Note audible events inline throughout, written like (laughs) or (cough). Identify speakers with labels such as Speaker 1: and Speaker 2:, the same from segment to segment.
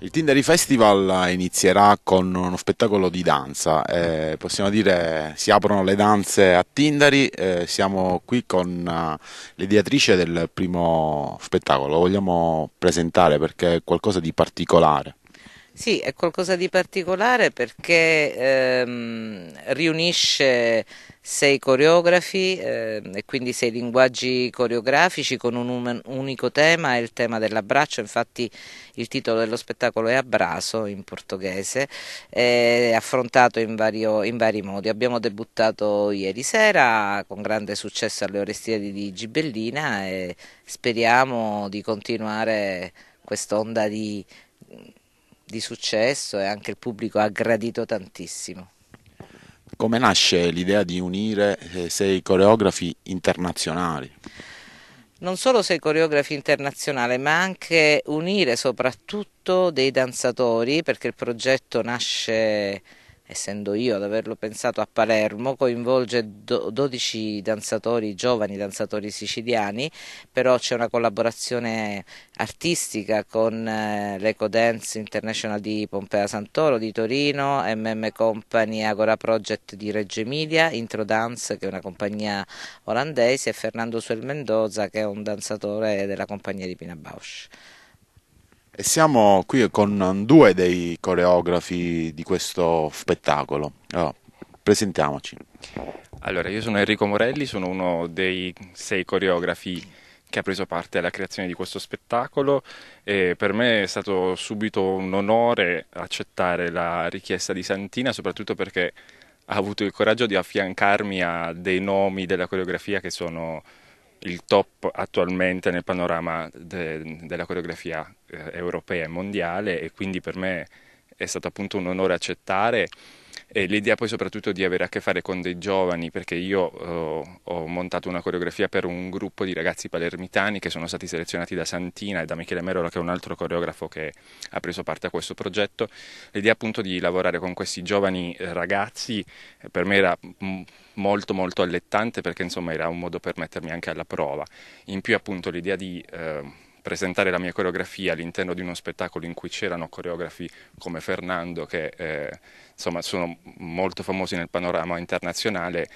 Speaker 1: Il Tindari Festival inizierà con uno spettacolo di danza, eh, possiamo dire si aprono le danze a Tindari, eh, siamo qui con uh, l'ideatrice del primo spettacolo, lo vogliamo presentare perché è qualcosa di particolare.
Speaker 2: Sì, è qualcosa di particolare perché ehm, riunisce sei coreografi eh, e quindi sei linguaggi coreografici con un unico tema, è il tema dell'abbraccio, infatti il titolo dello spettacolo è Abraso in portoghese, è affrontato in, vario, in vari modi. Abbiamo debuttato ieri sera con grande successo alle Orestiadi di Gibellina e speriamo di continuare quest'onda di di successo e anche il pubblico ha gradito tantissimo.
Speaker 1: Come nasce l'idea di unire eh, sei coreografi internazionali?
Speaker 2: non solo sei coreografi internazionali, ma anche unire soprattutto dei danzatori, perché il progetto nasce essendo io ad averlo pensato a Palermo, coinvolge 12 danzatori, giovani danzatori siciliani, però c'è una collaborazione artistica con eh, l'Eco Dance International di Pompea Santoro di Torino, MM Company Agora Project di Reggio Emilia, Intro Dance che è una compagnia olandese e Fernando Suel Mendoza che è un danzatore della compagnia di Pina Bausch.
Speaker 1: E siamo qui con due dei coreografi di questo spettacolo. Allora, presentiamoci.
Speaker 3: Allora, io sono Enrico Morelli, sono uno dei sei coreografi che ha preso parte alla creazione di questo spettacolo e per me è stato subito un onore accettare la richiesta di Santina, soprattutto perché ha avuto il coraggio di affiancarmi a dei nomi della coreografia che sono il top attualmente nel panorama de, della coreografia eh, europea e mondiale e quindi per me è stato appunto un onore accettare e l'idea poi soprattutto di avere a che fare con dei giovani, perché io eh, ho montato una coreografia per un gruppo di ragazzi palermitani che sono stati selezionati da Santina e da Michele Merola, che è un altro coreografo che ha preso parte a questo progetto. L'idea appunto di lavorare con questi giovani eh, ragazzi eh, per me era molto molto allettante perché insomma era un modo per mettermi anche alla prova. In più appunto l'idea di... Eh, presentare la mia coreografia all'interno di uno spettacolo in cui c'erano coreografi come Fernando, che eh, insomma sono molto famosi nel panorama internazionale,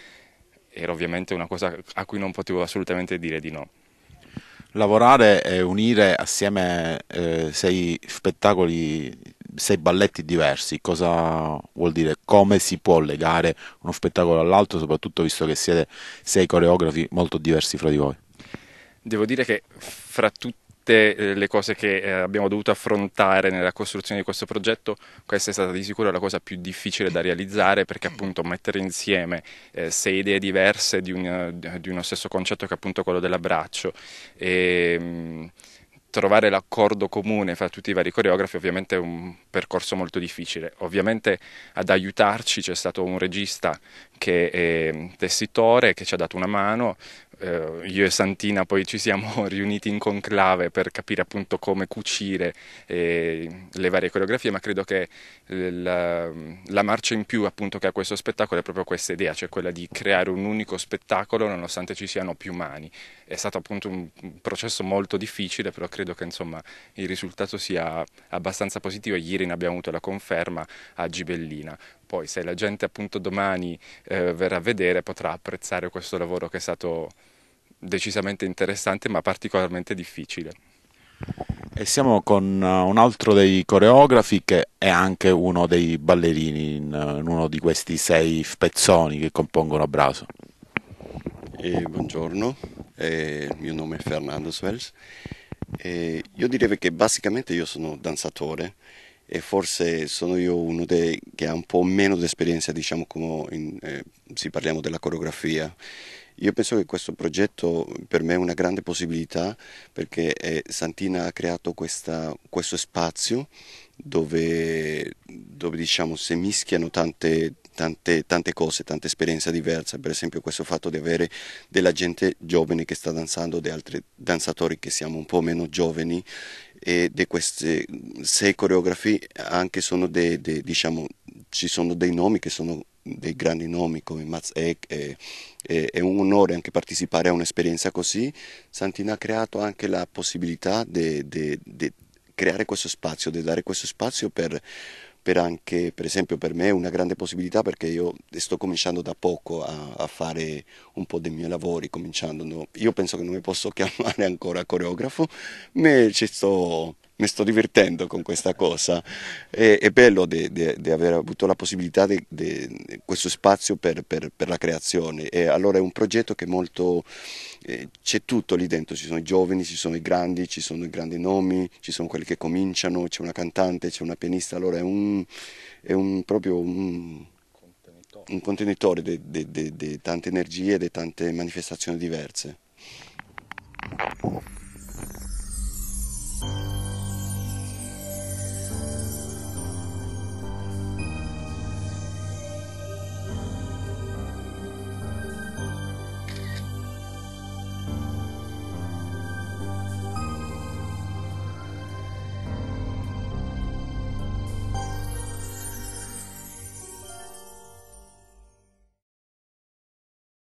Speaker 3: era ovviamente una cosa a cui non potevo assolutamente dire di no. Lavorare e
Speaker 1: unire assieme eh, sei spettacoli, sei balletti diversi, cosa vuol dire? Come si può legare uno spettacolo all'altro, soprattutto visto che siete sei coreografi molto diversi fra di voi?
Speaker 3: Devo dire che fra tutti tutte eh, le cose che eh, abbiamo dovuto affrontare nella costruzione di questo progetto, questa è stata di sicuro la cosa più difficile da realizzare perché appunto mettere insieme eh, sei idee diverse di, un, eh, di, uno stesso concetto che è appunto quello dell'abbraccio. E, ehm, trovare l'accordo comune fra tutti i vari coreografi ovviamente è un percorso molto difficile. Ovviamente ad aiutarci c'è stato un regista che è tessitore, che ci ha dato una mano, eh, io e Santina poi ci siamo (laughs) riuniti in conclave per capire appunto come cucire eh, le varie coreografie, ma credo che la, la, marcia in più appunto che ha questo spettacolo è proprio questa idea, cioè quella di creare un unico spettacolo nonostante ci siano più mani. È stato appunto un processo molto difficile, però credo credo che insomma, il risultato sia abbastanza positivo ieri ne abbiamo avuto la conferma a Gibellina. Poi se la gente appunto domani eh, verrà a vedere potrà apprezzare questo lavoro che è stato decisamente interessante ma particolarmente difficile.
Speaker 1: E siamo con eh, un altro dei coreografi che è anche uno dei ballerini in eh, uno di questi sei pezzoni che compongono a Braso. Eh, buongiorno, eh, il mio nome è Fernando Svels
Speaker 4: eh, io direi che basicamente io sono danzatore e forse sono io uno dei, che ha un po' meno di esperienza, diciamo, come eh, si parliamo della coreografia. Io penso che questo progetto per me è una grande possibilità perché eh, Santina ha creato questa, questo spazio dove, dove diciamo, si mischiano tante, tante, tante cose, tante esperienze diverse, per esempio questo fatto di avere della gente giovane che sta danzando, di altri danzatori che siamo un po' meno giovani e di queste sei coreografie anche sono dei, dei, diciamo, ci sono dei nomi che sono dei grandi nomi come Mats Eck è, è, è, un onore anche partecipare a un'esperienza così Santina ha creato anche la possibilità di creare questo spazio, di dare questo spazio per per, anche, per esempio per me è una grande possibilità perché io sto cominciando da poco a, a fare un po' dei miei lavori, io penso che non mi posso (laughs) chiamare ancora coreografo, ma ci sto mi sto divertendo con questa cosa. È, è bello di aver avuto la possibilità di questo spazio per, per, per, la creazione. E allora è un progetto che molto... Eh, c'è tutto lì dentro, ci sono i giovani, ci sono i grandi, ci sono i grandi nomi, ci sono quelli che cominciano, c'è una cantante, c'è una pianista, allora è un, è un proprio un un contenitore di tante energie e di tante manifestazioni diverse.